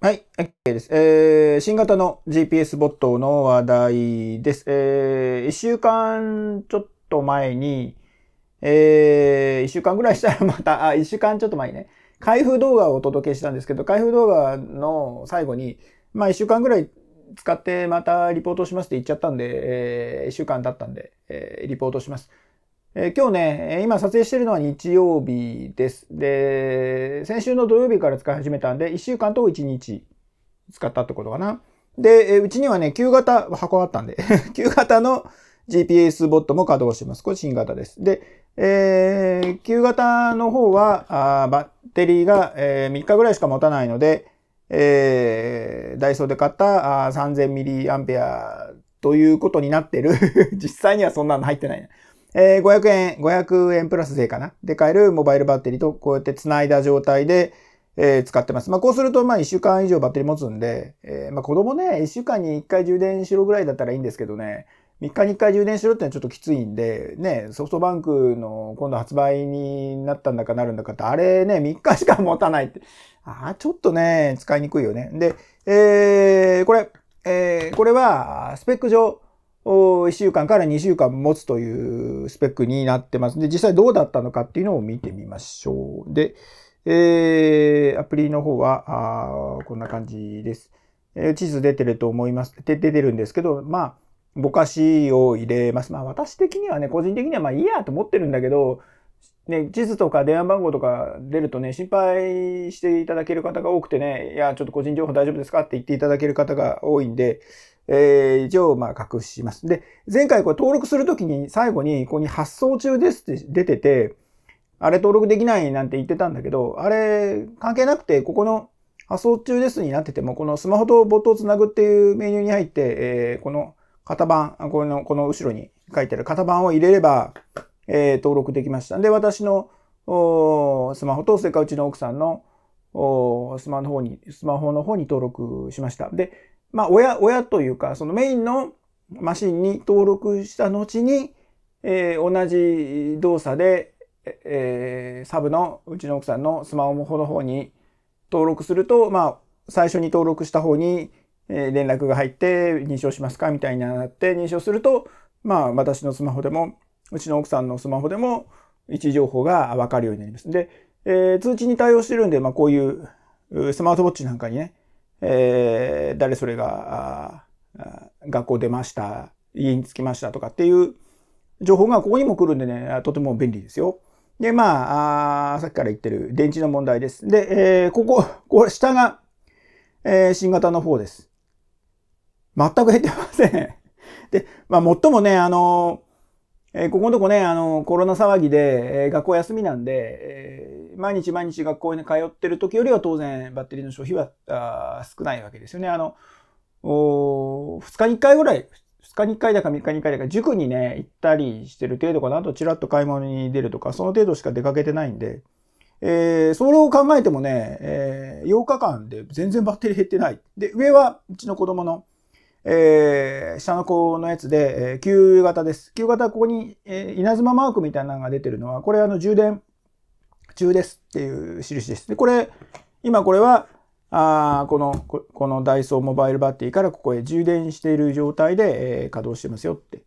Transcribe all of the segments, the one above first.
はい、OK です。えー、新型の GPS ボットの話題です。えー、一週間ちょっと前に、えー、一週間ぐらいしたらまた、あ、一週間ちょっと前にね、開封動画をお届けしたんですけど、開封動画の最後に、まあ一週間ぐらい使ってまたリポートしますって言っちゃったんで、えー、一週間経ったんで、えー、リポートします。え今日ね、今撮影してるのは日曜日です。で、先週の土曜日から使い始めたんで、1週間と1日使ったってことかな。で、えうちにはね、旧型、箱あったんで 旧型の GPS ボットも稼働してます。これ新型です。で、えー、旧型の方は、あバッテリーが、えー、3日ぐらいしか持たないので、えー、ダイソーで買った 3000mAh ということになってる 実際にはそんなの入ってない、ね。えー、500円、500円プラス税かなで買えるモバイルバッテリーとこうやって繋いだ状態で、えー、使ってます。まあ、こうすると、まあ、1週間以上バッテリー持つんで、えー、まあ、子供ね、1週間に1回充電しろぐらいだったらいいんですけどね、3日に1回充電しろってのはちょっときついんで、ね、ソフトバンクの今度発売になったんだかなるんだかって、あれね、3日しか持たないって。ああ、ちょっとね、使いにくいよね。で、えー、これ、えー、これは、スペック上、1週間から2週間持つというスペックになってます。で、実際どうだったのかっていうのを見てみましょう。で、えー、アプリの方は、あこんな感じです。えー、地図出てると思います。で出てるんですけど、まあ、ぼかしを入れます。まあ、私的にはね、個人的にはまあいいやと思ってるんだけど、ね、地図とか電話番号とか出るとね、心配していただける方が多くてね、いや、ちょっと個人情報大丈夫ですかって言っていただける方が多いんで、えー、以上、まあ、隠します。で、前回これ登録するときに最後に、ここに発送中ですって出てて、あれ登録できないなんて言ってたんだけど、あれ関係なくて、ここの発送中ですになってても、このスマホとボットをつなぐっていうメニューに入って、えー、この型番、この、この後ろに書いてある型番を入れれば、えー、登録できました。で、私のスマホと、それからうちの奥さんのスマホの方に、スマホの方に登録しました。で、まあ、親、親というか、そのメインのマシンに登録した後に、えー、同じ動作で、えー、サブのうちの奥さんのスマホの方に登録すると、まあ、最初に登録した方に、えー、連絡が入って認証しますかみたいになって認証すると、まあ、私のスマホでも、うちの奥さんのスマホでも位置情報がわかるようになります。で、えー、通知に対応してるんで、まあ、こういうスマートウォッチなんかにね、えー、誰それが、学校出ました、家に着きましたとかっていう情報がここにも来るんでね、とても便利ですよ。で、まあ、あさっきから言ってる電池の問題です。で、えー、ここ、これ下が、えー、新型の方です。全く減ってません。で、まあ、最もね、あのえここのとこね、あの、コロナ騒ぎで、え学校休みなんで、え毎日毎日学校に通ってる時よりは当然バッテリーの消費はあ少ないわけですよね。あの、2日に1回ぐらい、2日に1回だか3日に1回だか塾にね、行ったりしてる程度かな。あとチラッと買い物に出るとか、その程度しか出かけてないんで、えー、それを考えてもね、えー、8日間で全然バッテリー減ってない。で、上はうちの子供のえー、下の子のやつで、えー、旧型です。旧型はここに、えー、稲妻マークみたいなのが出てるのは、これあの充電中ですっていう印です。で、これ、今これは、あこのこ、このダイソーモバイルバッテリーからここへ充電している状態で、えー、稼働してますよって、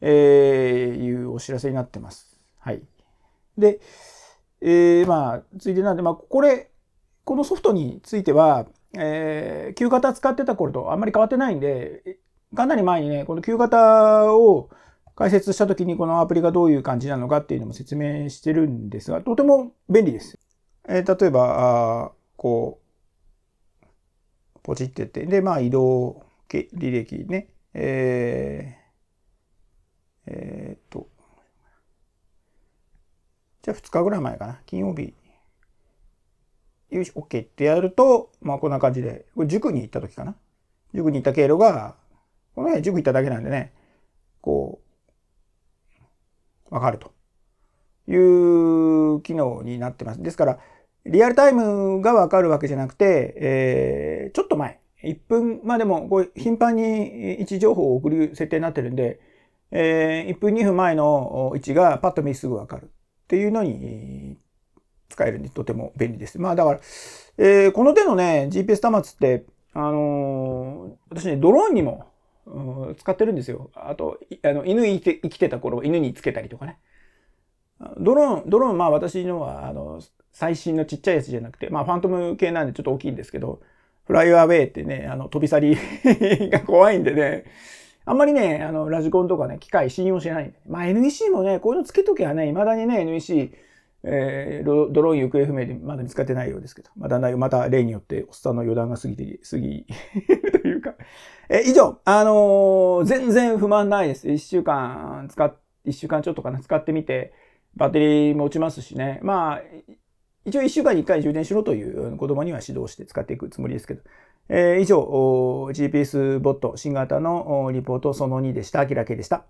えー、いうお知らせになってます。はい。で、えー、まあ、ついでなんで、まあ、これ、このソフトについては、えー、旧型使ってた頃とあんまり変わってないんで、かなり前にね、この旧型を解説した時にこのアプリがどういう感じなのかっていうのも説明してるんですが、とても便利です。えー、例えば、あこう、ポチってって、で、まあ移動履歴ね、えー、えー、っと、じゃあ2日ぐらい前かな、金曜日よし、OK ってやると、まあこんな感じで、これ塾に行った時かな。塾に行った経路が、この辺塾行っただけなんでね、こう、わかるという機能になってます。ですから、リアルタイムがわかるわけじゃなくて、えー、ちょっと前、1分、まあでも、これ頻繁に位置情報を送る設定になってるんで、えー、1分2分前の位置がパッと見すぐわかるっていうのに使えるんでとても便利です。まあだから、えー、この手のね、GPS 端末って、あのー、私ね、ドローンにも、うん、使ってるんですよ。あと、あの犬生きてた頃、犬につけたりとかね。ドローン、ドローン、まあ私のは、あの、最新のちっちゃいやつじゃなくて、まあファントム系なんでちょっと大きいんですけど、フライアウェイってね、あの、飛び去り が怖いんでね、あんまりね、あの、ラジコンとかね、機械信用しないまあ NEC もね、こういうのつけときはね、未だにね、NEC、えー、ドローン行方不明でまだ見つかってないようですけど、まだまた例によっておっさんの余談が過ぎて、過ぎというか。え 以上、あのー、全然不満ないです。一週間使っ、一週間ちょっとかな、使ってみて、バッテリーも落ちますしね。まあ、一応一週間に一回充電しろという子供には指導して使っていくつもりですけど。えー、以上、GPS ボット新型のリポートその2でした。明らけでした。